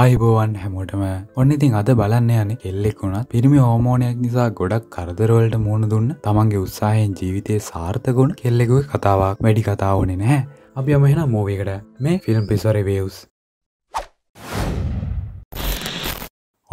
අයිබෝවන් හැමෝටම ඔන්න ඉතින් අද බලන්න යන කෙල්ලෙක් වුණත් පිරිමි හෝමෝනයක් නිසා ගොඩක් කරදරවලට මුණ දුන්න තමන්ගේ උත්සාහයෙන් ජීවිතය සාර්ථකුණ කෙල්ලෙකුව කතාවක් වැඩි කතාවනේ නැහැ අපි අමහෙන මෝවකට මේ ෆිල්ම් පිස්වර වේවස්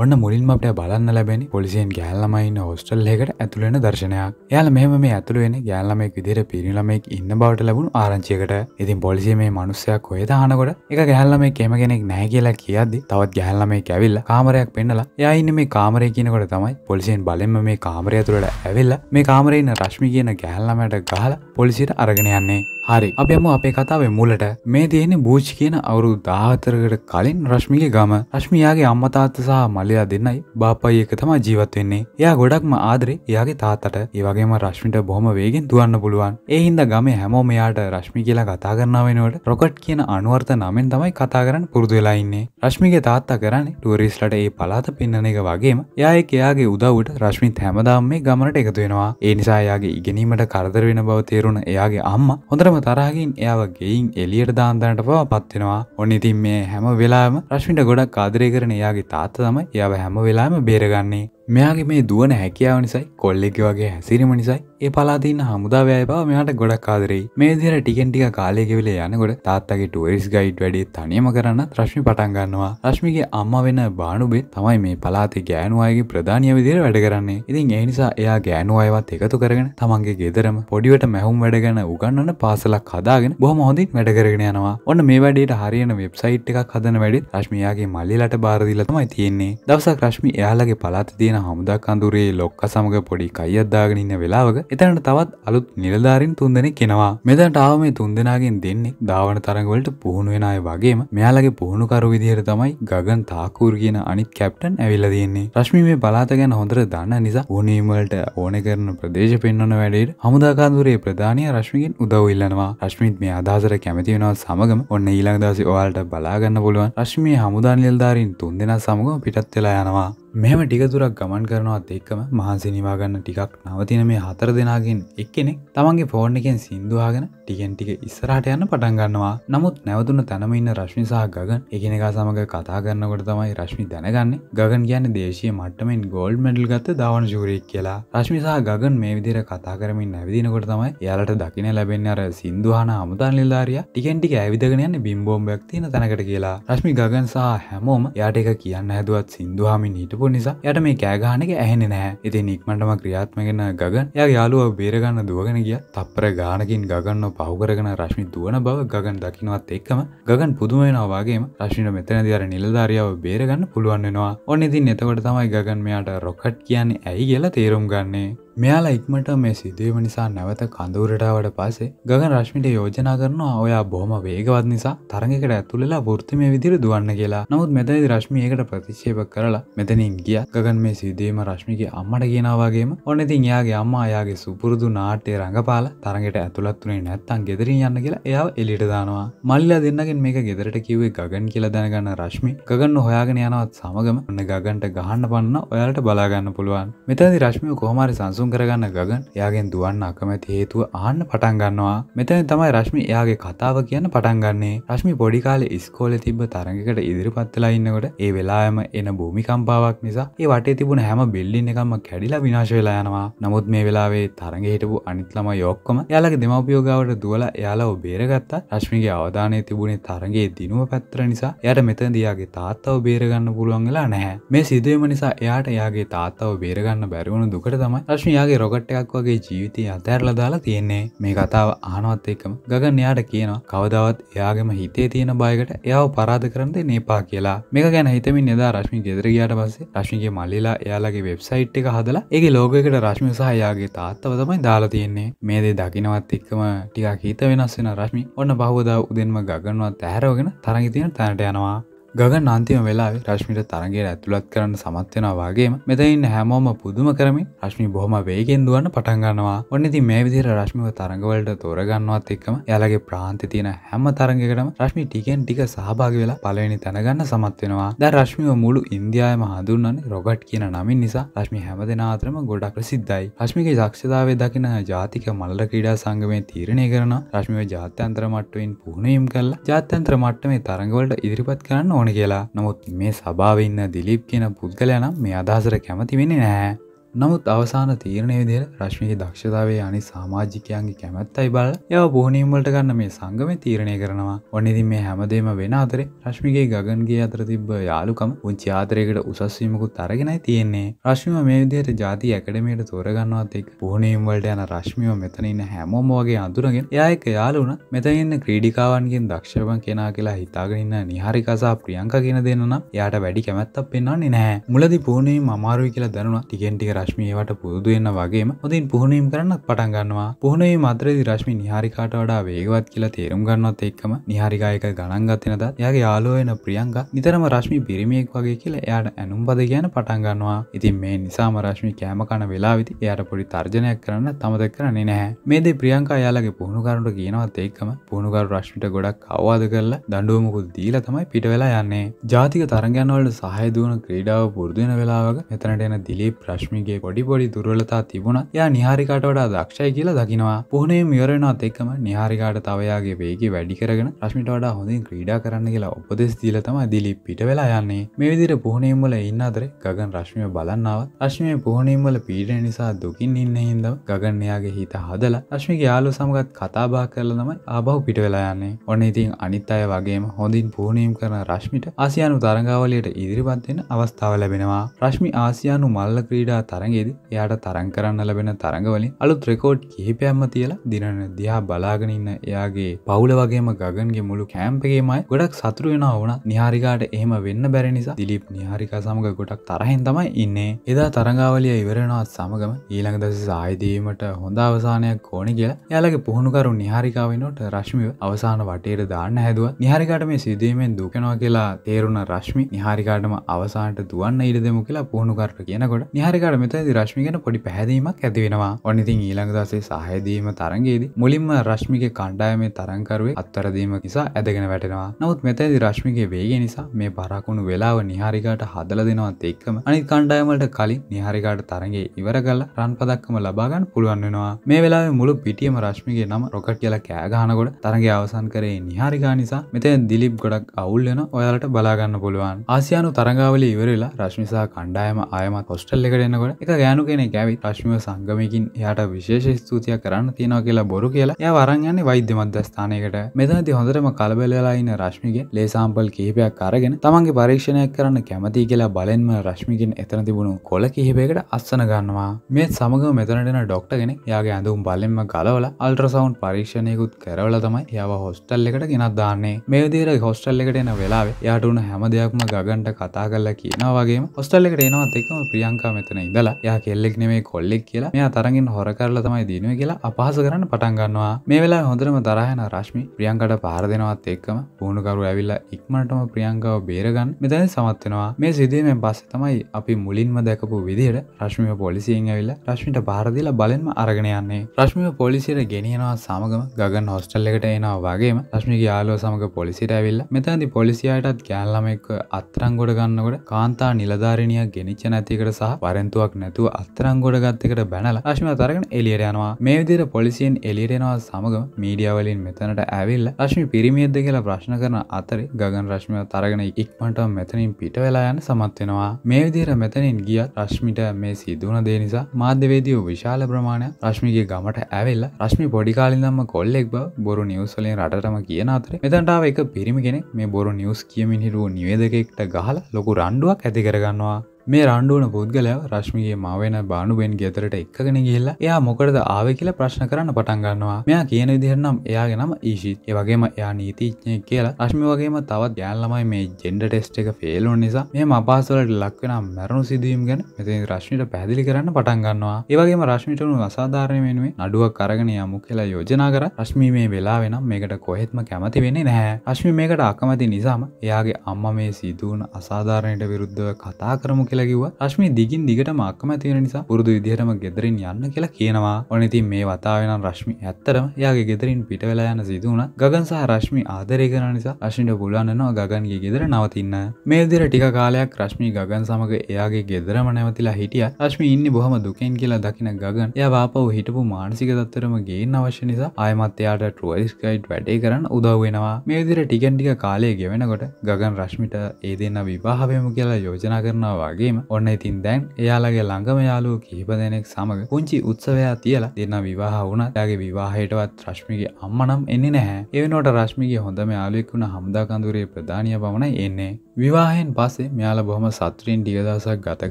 ඔන්න මුලින්ම අපට බලන්න ලැබෙන පොලිසියෙන් ගෑල්ලමයින්න හෝස්ටල් එකට ඇතුළෙන දර්ශනයක් යාල මෙහම මේ ඇතුළුවෙන ගෑල්ලමෙක් විදිර පිරිලමෙක් ඉන්න බවට ලැබුණු ආරංචියකට ඉතින් පොලිසිය මේ මනුස්සයක් හොය දානකොට එක ගැල්ලමේ කෙම කෙනෙක් නැහැ කියලා කියද්දි තවත් ගැල්ලමේ ඇවිල්ල කාමරයක් පෙන්නලා යයින්න මේ කාමරය කියනකොට තමයි පොලිසියෙන් බලෙන්ම මේ කාමරය තුළට ඇවිල්ල මේ කාමරයින්න රශ්මි කියන ගැල්ලමට ගහල පොලිසිට අරගෙන යන්නේ හරි අපිම අපේ කතාවේ මුලට මේ තියෙන බූච් කියන අවුරු දාහතරකට කලින් රශ්මික ගම රශ්මියයාගේ අම්මතාත්ත සහ මල මාලයා දෙන්නයි බාපයි එක තමා ජීවත් වෙන්නේ. එයා ගොඩක්ම ආදරේ එයාගේ තාත්තට. ඒ වගේම රශ්මිට බොහොම වේගෙන් දුවන්න පුළුවන්. ඒ හින්දා ගමේ හැමෝම එයාට රශ්මි කියලා කතා කරනවා වෙනුවට රොකට් කියන අනුවර්ථ නමෙන් තමයි කතා කරන්න පුරුදු වෙලා ඉන්නේ. රශ්මිගේ තාත්තා කරන්නේ ටුවරිස්ට්ලට ඒ පළාත පෙන්වන එක වගේම එයා එක්ක එයාගේ උදව්වට රශ්මිත් හැමදාම මේ ගමනට එකතු වෙනවා. ඒ නිසා එයාගේ ඉගෙනීමට කරදර වෙන බව තේරුණ එයාගේ අම්මා හොඳටම තරහකින් එයාව ගෙයින් එළියට දාන්න පවා පත් වෙනවා. ඔන්න ඉතින් මේ හැම වෙලාවෙම රශ්මිට ගොඩක් ආදරය කරන එයාගේ තාත්තා තමයි අපි හැම වෙලාම බේරගන්නේ මෙයාගේ මේ දුවන හැකියාව නිසයි කොල්ලෙක් වගේ හැසිරම නිසයි ඒ පලාතින්න හමුදාවය බව මෙයාට ගොඩක් ආදරෙයි මේ දිර ටිකෙන්ටික කාලයගෙවෙල යනකොට තාත්තගේ ටුවරිස් ගයිඩ් වැඩේ තනියම කරන්න රශ්මි පටන්ගන්නවා රශ්මිගේ අම්ම වෙන බානුබේ තමයි මේ පලාතේ ගෑනුවායගේ ප්‍රධානය විදිර වැඩ කරන්නේ ඉතින් ඒනිසා එයා ගෑනුවායවත් එකතු කරගෙන තමන්ගේ ගෙදරම පොඩිවට මැහුම් වැඩගන්න උගන්නන්න පාසලක් හදාගෙන බොහම හොඳින් වැඩ කරගෙන යනවා ඔන්න මේ වැඩේට හරියන වෙබ්සයිට් එකක් හදන වැඩේ රශ්මියයාගේ මල්ලිලට බාරදිලතමයි තියෙන්නේ දවසක් රශ්මි එයාලගේ පලාත තියෙන තියෙන හමුදා කඳුරේ ලොක්ක සමඟ පොඩි කයියත්දාගෙන ඉන්න වෙලාවක එතනට තවත් අලුත් නිලධාරින් තුන්දෙනෙ කෙනවා මෙතැන්ට ආව මේ තුන්දෙනගෙන් දෙන්නෙක් දාවන තරඟවලට පුහුණු වෙන අය වගේම මෙයාලගේ පුහුණුකරු විදිහට තමයි ගගන් තාකූර් කියන අනිත් කැප්ටන් ඇවිල්ල තියෙන්නේ රශ්මි මේ බලාත ගැන හොඳට දන්න නිසා ඕනීමවලට ඕන කරන ප්‍රදේශ පෙන්වන වැඩේට හමුදාකාන්දුරේ ප්‍රධානය රශ්මිකින් උදව් ඉල්ලනවා රශ්මිත් මේ අදහසට කැමති වෙනවා සමගම ඔන්න ඊළඟ දවසේ ඔයාලට බලාගන්න පුළුවන් රශ්මියේ හමුදා නිලධාරීන් තුන්දෙනා සමගම පිටත් වෙලා යනවා මෙම ටික තුරක් ගමන් කරනවත් එක්කම මහන්සේ නිවාගන්න ටිකක් නවතින මේ හතර දෙනාගෙන් එක්කෙනෙක් තමන්ගේ ෆෝර්න් එකෙන් සින්දුවාගෙන ටිකෙන් ටික ඉස්සරහට යන්න පටන්ගන්නවා නමුත් නැවතුන තැනම ඉන්න රශ්මිසාහ ගගන් එකෙනකා සමඟ කතා කරන්නකොට තමයි රශ්මි දැනගන්න ගගන් කියන්න දේශය මට්ටමෙන් ගෝල්ඩ් මඩල් ගත්ත දවන් ජූරෙක් කියලා රශ්මිසාහ ගගන් මේ විදිර කතා කරමින් නැවිදිනකොට තමයි යාලට දකින ලැබෙන් අර සින්දුහන අමුතන් ලිල්ලාරිය ටිකෙන්ටික ඇවිදගෙන යන්න බිම්බෝම්බයක් තියෙන තැනකට කියලා රශ්මි ගගන් සහ හැමෝම යාට එක කියන්න හැදුවත් සින්දුහමින් හිටපු කරපු නිසා යට මේ කෑගානක ඇහෙන නෑ ඉති නික්මටම ක්‍රියාත්මගෙන ගගන් ය යාලුව බේරගන්න දුවගෙන ගිය තප්පර ගානකින් ගන්න පහුකරගෙන රශ්මි දුවන බව ගගන් දකිනවත් එක්කම ගගන් පුදුමෙනවාගේම රශ්මිට මෙතන දිර නිලධාරියාව බේරගන්න පුළුවන්වෙනවා ඔන්න ඉතින් එතකොට තමයි ගගන් මෙයාට රොකට් කියන්නේ ඇයි කියලා තේරුම් ගන්නේ මෙයාලා ඉක්මට මේ සිදුවීම නිසා නැවත කඳුරටාවට පස්සේ ගගන් රශ්මිට යෝජනා කරනවා ඔයා බොහොම වේගවත් නිසා තරඟකට ඇතුළලා වෘත්තිමය විදිර දුවන්න කියලා නමුත් මෙතැදි රශ්මියකට ප්‍රතිශේප කරලා මෙතනින් ගිය ගගන් මේ සිදුවීම රශ්මිගේ අම්මට කියනවාගේම ඔන්න ඉතින් එයාගේ අම්මා අයාගේ සුපුරුදු නාට්‍ය රඟපාල තරඟට ඇතුළත් වුණේ නැත්තන් ගෙදරින් යන්න කියලා එයාව එලිට දානවා මල්ලා දෙන්නගෙන් මේක ගෙදරට කිව්වේ ගගන් කියලා දැනගන්න රශ්මි ගගන්න හොයාගෙන යනවත් සමගම ඔන්න ගගන්ට ගහන්න පන්න ඔයාලට බලාගන්න පුළුවන් මෙතැදි රශ්මිය කොහමරි සංසුම් ඇලුම් කරගන්න ගගන් එයාගෙන් දුවන්න අකමැති හේතුව ආන්න පටන් ගන්නවා මෙතැන තමයි රශ්මි එයාගේ කතාව කියන්න පටන්ගන්නේ රශ්මි පොඩිකාල ඉස්කෝල තිබ තරඟකට ඉදිරිපත්වෙලා ඉන්නකොට ඒ වෙලාම එන භූමිකම්පාවක් නිසා ඒ වටේ තිබුණ හැම බිල්ලින්න එකම කැඩිලා විනාශවෙලා යනවා නමුත් මේ වෙලාවේ තරඟ හිටපු අනිත්ලම යොක්කම යාලගේ දෙමවපියෝගාවට දුවලා යාලා බේරගත්තා රශ්මිගේ අවධානය තිබුණේ තරගේ දිනුව පැත්තර නිසා යට මෙතැදයාගේ තාත්තාව බේරගන්න පුළුවන්ගලා නැහැ මේ සිදුවම නිසා එයාට යාගේ තාත්තාව බේරගන්න බැරිවුණු දුකට තමයි රශ්මි යාගේ රොකට් එකක් වගේ ජීවිතය අතෑරල දාලා තියෙන්නේ මේ කතාව ආනවත් එක්කම ගගන් යාට කියනවා කවදවත් එයාගම හිතේ තියෙන බයකට එයාව පරාධ කරන්ද නේපා කියලා මේක ගැන හිතමින් එදා රශ්මි ගෙදරගයාට පස්සේ රශ්මිගේ මල්ලිලා එයාලගේ වෙබ්සයිට් එක හදලා ඒගේ ලෝකකට රශ්මි සහ යාගේ තාත්තව තමයි දාලා තියෙන්නේ මේ දේ දකිනවත් එක්කම ටිකක් හිත වෙනස් වෙන රශ්මි ඔන්න බහුවදා උදෙන්ම ගගන්වත් ඇහැරෝගෙන තරග තියෙන තැනට යනවා ගගන් අන්තිම වෙලා රශ්මිට තරගේ ඇතුළත් කරන්න සමත්වෙනවාගේ මෙතයින් හැමෝම පුදුම කරමින් රශ්මි බොහොම වේගෙන් දුවන්න පටන්ගන්නවා ඔන්නති මේ විදිර රශ්මිව තරඟවලට තෝරගන්නවත් එක්කම යාලගේ ප්‍රාන්ති තියෙන හැම තරගකටම රශ්මි ටිකෙන් ටික සහභාග වෙලා පලවෙනි තැනගන්න සමත්වෙනවා ද රශ්මිව මුළු ඉන්දයාම හඳුන්නන්න රොගට් කියන නමින් නිසා රශ්මි හැම දෙනාතරම ගොඩක් සිද්ධයි රශ්මිගේ දක්ෂතාව දකින ජාතික මල්ල ක්‍රීඩා සංගමය තීරණය කරන රශ්මිව ජාත්‍යන්තර මට්ටුවෙන් පුහුණයම් කල්ලා ජාත්‍යන්ත්‍ර මට්ටමේ තරඟවලට ඉදිරිපත් කරන්න ඕන ඕන කියලා නමුත් මේ සභාවඉන්න දිලිප් කියන පුද්ගලයනම් මේ අදහසර කැමති වෙන්නේ නෑ නමුත් අවසාන තීරණය විදිර රශ්මිහි දක්ෂතාවේ අනි සාමාජිකයන්ගේ කැමැත්තයි බල යව බොහනීම්වලට ගන්න මේ සංගම තීරණය කරනවා ඔනිදි මේ හැමදේම වෙන අතරේ රශ්මිගේ ගගන්ගේ අතර තිබ යාලුකම උංචි ආතරයකට උසස්වීමකුත් අරගෙනයි තියෙන්නේ රශ්මිම මේ විදියට ජාති ඇකඩමයට තෝරගන්නවත් එක් පුහුණීම්වලට යන රශ්මිම මෙතනන්න හැමෝම වගේ අඳුරගෙන් යායක යාලුන මෙතනන්න ක්‍රීඩිකාවන්ගෙන් දක්ෂවන් කෙනා කියලා හිතාගෙනන්න නිහාරිකසා ප්‍රියංක කියෙන දෙන්නනම් යාට වැඩි කැමැත්තක් පෙන්න්නන්නේ නෑ මුලදි පුහුණේ මමාරුයි කියලා දරුණ ටිගෙන්ටික රශ රශ්මියවට පුරුදු එන්න වගේම හොඳින් පුහුණීම් කරන්න පටන් ගන්නවා පුහුණේ මද්‍රදි රශ්මි නිහාරිකාට වඩා වේගවත් කියලා තේරුම් ගන්නවත් එක්කම නිහාරිකායක ගණන්ගත්තිනද යාගේ යාලෝයන ප්‍රියංග නිතරම රශ්මි පිරිමියෙක් වගේ කියලා එයාට ඇනුම්බද කියන පටන් ගන්නවා ඉතින් මේ නිසාම රශ්මි කෑම කන වෙලාවිති එයාට පොඩි තර්ජනයක් කරන්න තමත කරන්නේ නැහැ මේදේ ප්‍රියංකා යාලගේ පුහුණුකරුට කියනවත් එක්කම පුහුණුකරු රශ්මිට ගොඩක් අවවාද කරලා දඩුවමකුල් දීලා තමයි පිට වෙලා යන්නේ ජාතික තරගයන්වලට සහය දුවන ක්‍රීඩාව පුරදුවෙන වෙලාවක මෙතනට එන දිලී ප්‍රශ්මිගේ වගේ පොඩිපොඩි දුරලතා තිබුණත් යා නිහාරිකාට වඩා දක්ෂය කියලා දකිනවා පුහනේ මියරෙනත් එක්කම නිහාරිකාට තවයාගේ වේගේ වැඩි කරගෙන රශ්මිට වඩා හොඳින් ක්‍රීඩා කරන්න කියලා උපදෙස් දීලා තමයි දිලිප් පිට වෙලා යන්නේ මේ විදිහට පුහනේම්වල ඉන්න අතරේ ගගන් රශ්මිය බලන්නවත් රශ්මිය පුහනේම්වල පීඩන නිසා දුකින් ඉන්න හින්දා ගගන් එයාගේ හිත හදලා රශ්මිගේ යාළුව සමගත් කතාබහ කරලා තමයි ආපහු පිට වෙලා යන්නේ ඔන්න ඉතින් අනිත් අය වගේම හොඳින් පුහනේම් කරන රශ්මිට ආසියානු තරඟාවලියට ඉදිරිපත් වෙන අවස්ථාව ලැබෙනවා රශ්මි ආසියානු මල්ල ක්‍රීඩා තරගේද එයාට තරං කරන්න ලැබෙන තරඟවලින් අලුත් රෙකෝඩ් කිහිපයම්ම තියලා දිනන දිහා බලාගෙනඉන්න එයාගේ පවුල වගේම ගගන්ගේ මුළු කෑම්පගේමයි ගොඩක් සතුරුවෙන ඕන නිහාරිකාට එහෙම වෙන්න බැරි නිසා දිලිප් නිහාරිකා සමඟ ගොඩක් තරහෙන් තමයි ඉන්නේ එදා තරංගාවලිය ඉවරෙනවත් සමගම ඊළඟ දස සාහිදීමට හොඳ අවසානයක් ඕන කියලා යාලගේ පුහුණුකරු නිහාරිකාවෙනට රශ්මිව අවසාන වටේට දාන්න හැදුව නිහාරිකාට මේ සිදුවීමෙන් දුකෙනවා කියලා තේරුණ රශ්මි නිහාරිකාටම අවසානට දුවන්න ඉඩ දෙමු කියලා පුහුණුකරට කියනකොට නිහාරිකාට මෙතදි රශ්මිගෙන පොඩි පැහැදීමක් ඇති වෙනවා ඔනිතින් ඊළඟ දසේ සහයදීම තරගේද මුලින්ම රශ්මික කණ්ඩායමේ තරංකරුවේ අත්තරදීම නිසා ඇදගෙන වැටෙනවා නමුත් මෙතැදි රශ්මිගේ වේගේ නිසා මේ පරාකුණු වෙලාව නිහාරිකාට හදල දෙනවත් එක්කම අනි කණ්ඩායමට කලින් නිහාරිකාට තරගේ ඉවර කල්ල රන් පදක්කම ලබාගන්න පුළුවන් වෙනවා මේ වෙලා මුළු පිටියම රශ්මිගේ නම රොකට් කියල කෑගහනකොට තරගේ අවසන් කරේ නිහාරිකා නිසා මෙතැන් දිලිප් ගොඩක් අවුල්ලෙන ඔයාලට බලාගන්න පුළුවන් ආසියානු තරගාවල ඉවරලා රශ්මිසා කණ්ඩායම ආයමත් කොස්ටල් එකට එන්නකොට එක ගෑනු කෙන ඇවි ප්‍රශ්ම සංගමයකින් එයාට විශේෂ ස්තුතිය කරන්න තියෙනවා කියලා බොරු කියලා ය වරන්යන්නේ වෛද්‍ය මධ්‍යස්ථානයකට මෙතනති හොඳටම කලබලලායින්න රශ්මිගේ ලේසාම්පල් කිහිපයක් අරගෙන තමන්ගේ පරීක්ෂණයක් කරන්න කැමති කියලා බලෙන්ම රශ්මිකින් එතන තිබුණු කොල කිහිපයකට අස්සන ගන්නවා මේ සමඟ මෙතනටෙන ඩොක්ටගෙන යාගේ ඇඳුම් බලෙන්ම ගලවල අල්ට්‍රසවන්් පරීක්ෂණයකුත් කරවල තමයි යව හොස්ටල් එකට ගෙනත් දාන්නේ මේදීර හොස්ටල් එකට එන වෙලාවේ යාටුන හැම දෙයක්ම ගගන්ට කතා කරලා කියනවා වගේ හොස්ටල් එකට එනවත් එකම ප්‍රියංකා මෙතන ඉඳලා කරලා යා කෙල්ලෙක් නෙමේ කොල්ලෙක් කියලා මෙයා තරගින් හොර කරලා තමයි දිනුව කියලා අපහස කරන්න පටන්ගන්නවා මේ වෙලා හොඳරම දරහයන රශ්මි ප්‍රියංකට පාර දෙනවත් එක්කම පුහුණුකරු ඇවිල්ලා ඉක්මනටම ප්‍රියංගාව බේරගන්න මෙතැන සමත්වෙනවා මේ සිදුවීමෙන් පස්සේ තමයි අපි මුලින්ම දැකපු විදිහට රශ්මිය පොලිසියෙන් ඇවිල්ලා රශ්මිට පාරදිලා බලෙන්ම අරගෙන යන්නේ රශ්මිය පොලිසියට ගෙනියනවා සමගම ගගන් හොස්ටල් එකට එනවා වගේම රශ්මිගේ යාලෝ සමඟ පොලිසිට ඇවිල්ලා මෙතැන්දි පොලිසියටත් ගෑල්ලම එක්ක අත්තරංගොඩ ගන්නකොට කාන්තා නිලධාරණයක් ගෙනනිච්ච නැතිකට සහ පරෙන්තුවක් නැතුව අත්තරං ගොඩ ගත්තකට බැනල රශ්මි අතරගෙන එලියට යනවා මේ විදිර පොලිසියෙන් එලියටෙනවා සමග මීඩියවලින් මෙතනට ඇවිල්ල රශ්මි පිරිමියද්ද කියලා ප්‍රශ්න කරන අතර ගගන් රශ්මිය තරගෙන ඉක්මට මෙතනින් පිට වෙලා යන සමත්වෙනවා මේ විදිර මෙතනින් ගිය රශ්මිට මේ සිදුවන දේ නිසා මාධ්‍යවේදියෝ විශාල ප්‍රමාණයක් රශ්මිගේ ගමට ඇවෙල්ල රශ්මි පොඩිකාලින්දම්ම කොල්ලෙක් බව බොරු නිවසලින් රටම කියන අතර මෙතන්ටාව එක පිරිමි කෙනෙක් මේ බොරු නිවස් කියමින් හිරුව නිවේදකෙක්ට ගහල ලොකු රණ්ඩුවක් ඇති කරගන්නවා මේ රණ්ඩුවන පුද්ගලයා රශ්මිගේ මවෙන බානුවෙන් ගෙතරට එක්කගෙන ගිල්ලා එයා මොකටද ආව කියලා ප්‍රශ්න කරන්න පටන් ගන්නවා මෙයා කියන විදිහරනම් එයාගේ නම ඊශිත් ඒ වගේම එයා නීතිඥයෙක් කියලා රශ්මි වගේම තවත් ගෑන් ළමයි මේ ජෙන්ඩර් ටෙස්ට් එක ෆේල් වුන නිසා මෙහෙම අපහසුතාවට ලක් වෙන මරණ සිදුවීම් ගැන මෙතෙන් රශ්මිට පැහැදිලි කරන්න පටන් ගන්නවා ඒ වගේම රශ්මිට උණු අසාධාරණ වෙනුවේ නඩුවක් අරගෙන යමු කියලා යෝජනා කරා රශ්මි මේ වෙලාවෙ නම් මේකට කොහෙත්ම කැමති වෙන්නේ නැහැ රශ්මි මේකට අකමැති නිසාම එයාගේ අම්මා මේ සිදුවන අසාධාරණයට විරුද්ධව කතා කරමු කියලා කියලකිව රශ්මි දිගින් දිගට මක්කම තියෙන නිසා පුරුදු විදිහටම ගෙදරින් යන්න කියලා කියනවා ඕනතින් මේ වතාවෙනම් රශ්මි ඇත්තරම යාගේ ගෙදරින් පිට වෙලා යන සිදුවන ගගන් සහ රශ්මි ආදරය කරන නිසා රශ්මිට පුළුවන්න්නවා ගගන්ගේ ගෙදර නවතින්න මේ දිර ටික කාලයක් රශ්මි ගගන් සමග එයාගේ ගෙදරම නැවතිලා හිටිය රශ්මි ඉන්න බොහම දුකෙන් කියලා දකින ගගන් එය වාපව හිටපු මානසික තත්තරම ගේන්න අවශ්‍ය නිසා ආයමත් එයාට ටුවරිස්කයිට් වැඩේ කරන්න උදව් වෙනවා මේ දිර ටිකන් ටික කාලය ගෙවෙනකොට ගගන් රශ්මිට ඒ දෙන්න විවාහවයම කියලා යෝජනා කරනවා වගේ කිරීම ඔන්න ඉතින් දැන් එයාලගේ ළඟම යාලුව කිහිප දෙනෙක් සමඟ පුංචි උත්සවයා තියලා දෙන්න විවාහ වුණ යාගේ විවාහයටවත් රශ්මිගේ අම්මනම් එන්නේ නැහැ එවනට රශ්මිගේ හොඳම යාලුවෙක් වුණ හමුදාකඳුරේ ප්‍රධානය පමණයි එන්නේ විවාහෙන් පසේ මෙයාල බොහම සත්‍රීන් ටිකදසක් ගත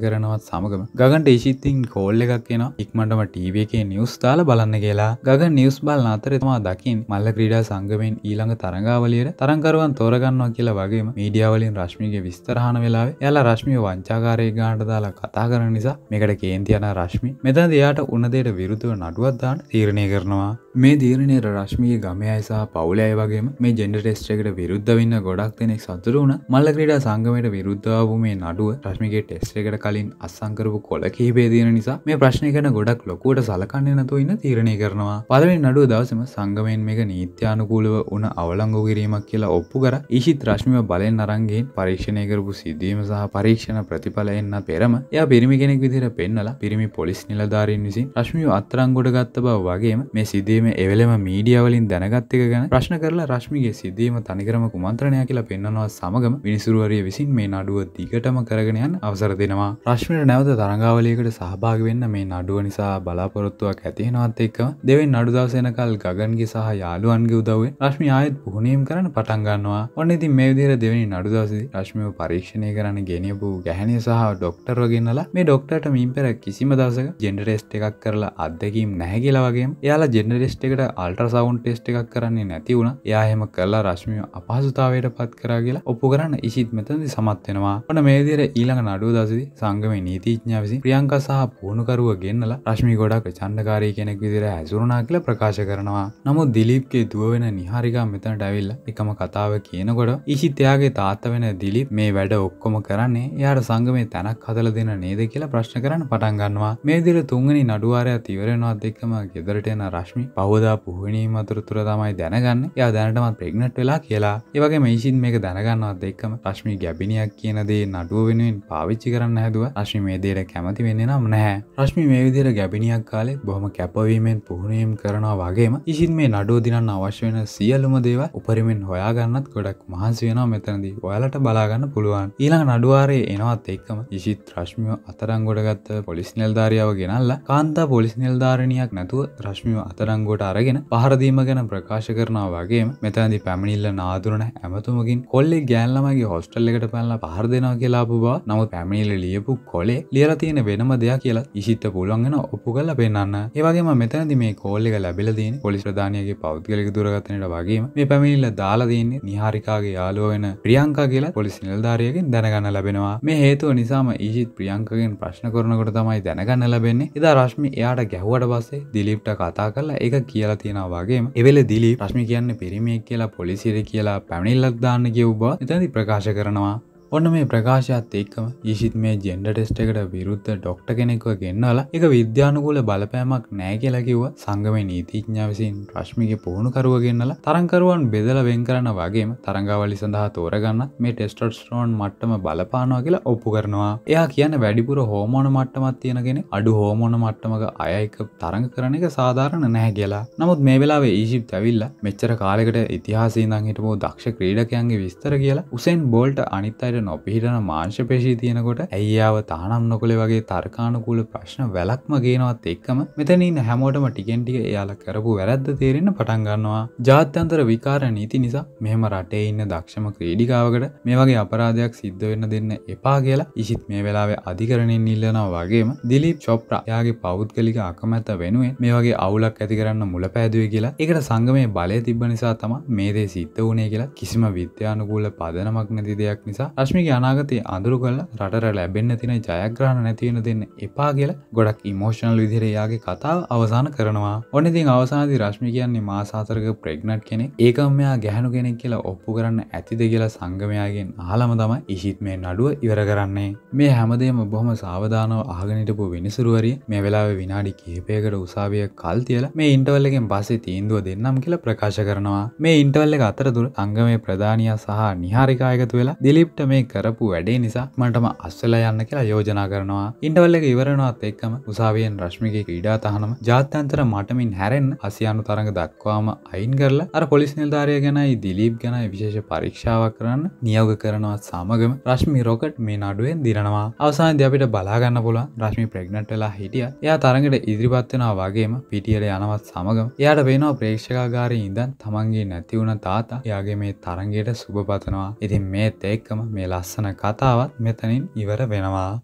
කරනවත් සමගම ගගන්ට ඒශිත්තින් කෝල්ල එකක් කියෙන ඉක්මටම ටීව එකේ නිියස් තාල බලන්න කියලා ගග නිියස් බල් අතරතමා දකිින් මල්ල ක්‍රීඩා සංගමෙන් ඊළඟ තරංගාවලියට තරංකරුවන් තෝරගන්නවා කියලා වගේම මීඩියාවලින් රශ්මිගේ විස්තරහන වෙලාවේ යාලා රශ්මිය වංචාකාරය ගාන්ට දාලා කතා කරන නිසා මේකට කේන්තියන රශ්මි මෙතන් දෙයාට උනදේට විරුතුව නඩුවත්දාන්න තීරණය කරනවා මේ දීරණය රශ්මිය ගමයයිසා පවුලය වගේ මේ ජෙන්ඩටෙස්ට්‍රකට විරුද්ධ වෙන්න ගොඩක් දෙනෙක් සතුර වුණ මල්ල ක්‍රඩා සංගමයට විරුද්ධාවූ මේ නඩුව රශ්මිගේ ටෙස්ට්‍රකට කලින් අසංකරපු කොල කහිපේදීන නිසා මේ ප්‍රශ්නය කන ගොඩක් ලොකුවට සලකන්න නතු ඉන්න තීරණය කරනවා පලවෙන් නඩුව දවසම සංගමයෙන් මේක නීත්‍යානුකූලව උන අවලංගු කිරීමක් කියලා ඔප්පු කර ඉශිත් රශ්මිව බලෙන් අරන්ගේ පරීක්ෂණය කරපු සිද්ධීම සහ පරීක්ෂණ ප්‍රතිඵලයන්න පෙරම එය පිරිමි කෙනෙක් විදිර පෙන්නලා පිරිමි පොලිස් නිලධාරීන් විසින් රශ්මිය අත්තරංගොඩ ගත්ත බව වගේම මේ සිදුවීම එවලම එවලම මීඩියවලින් දැනගත්තක ගැන ප්‍රශ්න කරලා රශ්මිගේ සිද්ධීම තනිකරම කුමන්ත්‍රණය කියලා පෙන්නවා සමගම විනිසුරුවරිය විසින් මේ නඩුව දිගටම කරගෙනයන් අවසර දෙනවා රශ්මිට නැවත තරංගාවලයකට සහභාග වෙන්න මේ නඩුව නිසා බලාපොරොත්තුවක් ඇතිෙනවත් එක්ක දෙවෙන් නඩුදවසයනකල් ගගන්ගේ සහ යාළුවන්ගේ උදවේ රශ්මි ආයත් පුහුණීම් කරන පටන්ගන්නවා ඔන්න ඉතින් මේ විදිර දෙවැනි නඩුදවසි රශ්මිව පරීක්ෂණය කරන ගෙනියපු ගැහැනය සහ ඩොක්ටර් වගෙන්නලා මේ ඩොක්ටට මින් පෙර කිසිම දවසක ජෙන්ඩරෙස්ට එකක් කරලා අත්දකීම් නැහැකිලා වගේ යාලා ජෙන්ඩරෙස් ටෙස්ට එකට අල්ට්‍රසවුන් ටෙස්ට එකක් කරන්නේ නැති වුණ යාහෙම කරලා රශ්මිය අපහසුතාවයට පත් කරා කියලා ඔප්පු කරන්න ඉසිත් මෙතදි සමත්වෙනවා වන මේදර ඊළඟ නඩුව දසදි සංගම නීතිඥා විසි ප්‍රියංක සහ පුහුණුකරුව ගෙන්නලා රශ්මි ගොඩක් චන්ඩකාරී කෙනෙක් විදිර ඇසුරුනා කියලා ප්‍රකාශ කරනවා නමුත් දිලිප්ගේ දුවවෙන නිහාරිකා මෙතනට ඇවිල්ල එකම කතාව කියනකොට ඉසිතයාගේ තාත්ත වෙන දිලිප් මේ වැඩ ඔක්කොම කරන්නේ යාට සංගමේ තැනක් හදල දෙන නේද කියලා ප්‍රශ්න කරන්න පටන්ගන්නවා මේදිර තුන්ගනි නඩුවාරය තිවරෙනවා දෙක්කම ගෙදරට එන රශ්මි පහෝදා පුහනීම තුරතුර තමයි දැනගන්න ය දැනටමත් ප්‍රෙක්නට් වෙලා කියලා ඒවගේ මේසින් මේක දැනගන්නවත් එක්කම රශ්මි ගැබිනියක් කියනදේ නඩුව වෙනුවෙන් පාවිච්චි කරන්න හැදුව රශ්මි මේදයට කැමති වෙන්න නම් නැහැ රශ්මි මේ විදිර ගැබිනියක් කාලේ බොහම කැපවීමෙන් පුහුණීම් කරනවා වගේම ඉසින් මේ නඩුව දිනන්න අවශ්‍ය වෙන සියලුම දේව උපරිමෙන් හොයාගන්නත් ගොඩක් මහන්සි වෙනවා මෙතනදී ඔයාලට බලාගන්න පුළුවන් ඊළඟ නඩුවාරේ එනවත් එක්කම ඉසිත් රශ්මිය අතරංගොඩගත්ත පොලිස් නෙල්ධාරියාව ගෙනල්ලා කාන්තා පොලිස් නෙල්ධාරණයක් නැතුව රශ්මිය අතරංග අත්අඩංගුවට අරගෙන පහරදීම ගැන ප්‍රකාශ කරනා වගේ මෙතැදි පැමිණිල්ල නාදුරන ඇමතුමකින් කොල්ලෙ ගෑල්ලමගේ හොස්ටල් එකට පැල්ල පහර දෙනා කියලාපු බා නමුත් පැමිණිල්ල ලියපු කොලේ ලියල තියෙන වෙනම දෙයක් කියලා ඉසිත්ත පුළුවන්ගෙන ඔප්පු කල්ල පෙන්න්න ඒවගේම මෙතැනදි මේ කෝල්ලෙක ලැබිලදීන පොලිස් ප්‍රධානයගේ පෞද්ගලික දුරගතනට වගේ මේ පැමිණිල්ල දාලදන්නේ නිහාරිකාගේ යාලුව වෙන ප්‍රියංකා කියලා පොලිස් නිල්ධාරයකින් දැනගන්න ලැබෙනවා මේ හේතුව නිසාම ඊජිත් ප්‍රියංකගෙන් ප්‍රශ්න කරනකොට තමයි දැනගන්න ලැබෙන්නේ එදා රශ්මි එයාට ගැහුවට පස්සේ දිලිප්ට කතා කරලා ඒක එක කියලා තියෙන වගේම එවෙල දිලි ප්‍රශ්මි කියන්න පිරිමියෙක් කියලා පොලිසිර කියලා පැමිණිල්ලක් දාන්න කිව්වා එතැති ප්‍රකාශ කරනවා ඔන්න මේ ප්‍රකාශයත් එක්කම ඊශිත් මේ ජෙන්ඩ ටෙස්ට එකට විරුද්ධ ඩොක්ට කෙනෙක්ව ගෙන්න්නවලා එක විද්‍යානකූල බලපෑමක් නෑ කියලා කිව්ව සංගම නීතිඥා විසින් ප්‍රශ්මික පුහුණුකරුව ගෙන්න්නලා තරංකරුවන් බෙදල වෙන් කරන වගේම තරංගවලි සඳහා තෝරගන්න මේ ටෙස්ටස්ටරෝන් මට්ටම බලපානවා කියලා ඔප්පු කරනවා එයා කියන වැඩිපුර හෝමෝන මට්ටමත් තියෙනගෙන අඩු හෝමෝන මට්ටමක අයයික තරඟ කරන එක සාධාරණ නැහැ කියලා නමුත් මේ වෙලාවේ ඊශිප් ඇවිල්ලා මෙච්චර කාලෙකට ඉතිහාසීදං හිටපු දක්ෂ ක්‍රීඩකයන්ගේ විස්තර කියලා උසෙන් බෝල්ට අනිත් අයට නොපිහිටන මාංශපේශී තියෙනකොට ඇයියාව තානම් නොකොලේ වගේ තර්කානුකූල ප්‍රශ්න වැලක්ම ගේනවත් එක්කම මෙතනින් හැමෝටම ටිකෙන්ටික එයාල කරපු වැරද්ද තේරෙන්න පටන්ගන්නවා ජාත්‍යන්තර විකාර නීති නිසා මෙහම රටේ ඉන්න දක්ෂම ක්‍රීඩිකාවකට මේ වගේ අපරාධයක් සිද්ධ වෙන්න දෙන්න එපා කියලා ඉසිත් මේ වෙලාවේ අධිකරණයෙන් ඉල්ලනවා වගේම දිලිප් චොප්‍රා යාගේ පෞද්ගලික අකමැත වෙනුවෙන් මේ වගේ අවුලක් ඇති කරන්න මුල පෑදුවේ කියලා එකට සංගමය බලය තිබ නිසා තම මේ දේ සිත්ත වනේ කියලා කිසිම විද්‍යානුකූල පදනමක් නැති දෙයක් නිසා රශ්මික අනාගතය අඳුරු කල්ල රටර ලැබෙන්න්න තින ජයග්‍රහණ නැතිවෙන දෙන්න එපා කියල ගොඩක් ඉමෝෂණල් විදිරයාගේ කතාව අවසාන කරනවා ඔනතින් අවසාදි රශ්මි කියන්නේ මාසාතරක ප්‍රෙග්නට් කෙනෙක් ඒකම් මෙයා ගැහනු කෙනෙක් කියලා ඔප්පු කරන්න ඇතිද කියලා සංගමයාගෙන් ආලම තම ඉහිත් මේ නඩුව ඉවර කරන්නේ මේ හැමදේම බොහොම සාවධානව ආගනිටපු වෙනසුරුවරිය මේ වෙලාව විනාඩි කහිපයකට උසාවිය කල් තියල මේ ඉන්ටවල්ලකෙන් පස්සේ තීන්දුව දෙන්නම් කියලා ප්‍රකාශ කරනවා මේ ඉන්ටවල්ල අතරතුර අංගමේ ප්‍රධානයා සහ නිහාරිකායකතු වෙලා දිලිප්ට මේ මේ කරපු වැඩේ නිසා මටම අස්සලා යන්න කියලා යෝජනා කරනවා ඉන්ඩවල්ලක ඉවරනවත් එක්කම උසාවියෙන් රශ්මිගේ ක්‍රීඩා තහනම ජාත්‍යන්තර මටමින් හැරෙන් අසියානු තරඟ දක්වාම අයින් කරලා අර පොලිස් නිල්ධාරය ගැනයි දිලීප් ගැනයි විශේෂ පරීක්ෂාවක් කරන්න නියෝග කරනවා සමගම රශ්මි රොකට් මේ නඩුවෙන් දිරනවා අවසාන් දෙපිට බලාගන්න පුළුවන් රශ්මි ප්‍රෙග්නට්ටලා හිටිය එයා තරඟට ඉදිරිපත්වෙනවා වගේම පිටියල යනවත් සමගම එයාට වෙනවා ප්‍රේක්ෂකාගාරී ඉඳන් තමන්ගේ නැතිවුණ තාතා යාගේ මේ තරගයට සුභපතනවා ඉතින් මේ තෙක්කම මේ මේ ලස්සන කතාවත් මෙතනින් ඉවර වෙනවා